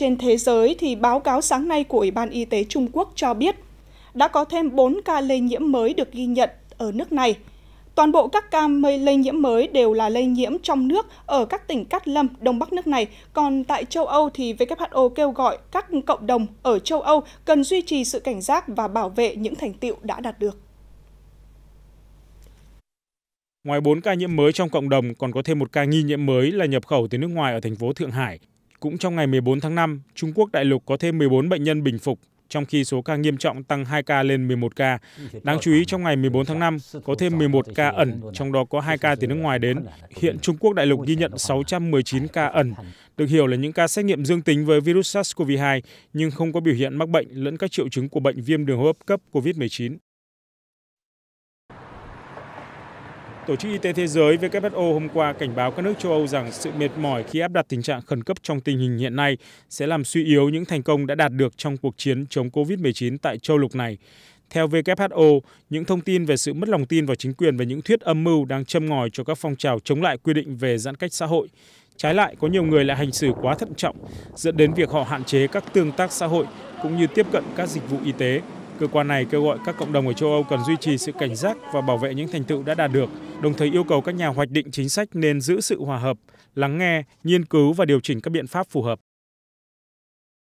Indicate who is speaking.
Speaker 1: Trên thế giới thì báo cáo sáng nay của Ủy ban Y tế Trung Quốc cho biết đã có thêm 4 ca lây nhiễm mới được ghi nhận ở nước này. Toàn bộ các ca lây nhiễm mới đều là lây nhiễm trong nước ở các tỉnh Cát Lâm, Đông Bắc nước này. Còn tại châu Âu thì WHO kêu gọi các cộng đồng ở châu Âu cần duy trì sự cảnh giác và bảo vệ những thành tiệu đã đạt được.
Speaker 2: Ngoài 4 ca nhiễm mới trong cộng đồng, còn có thêm một ca nghi nhiễm mới là nhập khẩu từ nước ngoài ở thành phố Thượng Hải cũng trong ngày một mươi bốn tháng năm trung quốc đại lục có thêm một mươi bốn bệnh nhân bình phục trong khi số ca nghiêm trọng tăng 2 ca lên 11 ca đáng chú ý trong ngày 14 tháng năm có thêm 11 ca ẩn trong đó có 2 ca từ nước ngoài đến hiện trung quốc đại lục ghi nhận 619 ca ẩn được hiểu là những ca xét nghiệm dương tính với virus sars cov 2 nhưng không có biểu hiện mắc bệnh lẫn các triệu chứng của bệnh viêm đường hô hấp cấp covid 19 Tổ chức Y tế Thế giới WHO hôm qua cảnh báo các nước châu Âu rằng sự mệt mỏi khi áp đặt tình trạng khẩn cấp trong tình hình hiện nay sẽ làm suy yếu những thành công đã đạt được trong cuộc chiến chống COVID-19 tại châu lục này. Theo WHO, những thông tin về sự mất lòng tin vào chính quyền và những thuyết âm mưu đang châm ngòi cho các phong trào chống lại quy định về giãn cách xã hội. Trái lại, có nhiều người lại hành xử quá thận trọng, dẫn đến việc họ hạn chế các tương tác xã hội cũng như tiếp cận các dịch vụ y tế cơ quan này kêu gọi các cộng đồng ở châu Âu cần duy trì sự cảnh giác và bảo vệ những thành tựu đã đạt được, đồng thời yêu cầu các nhà hoạch định chính sách nên giữ sự hòa hợp, lắng nghe, nghiên cứu và điều chỉnh các biện pháp phù hợp.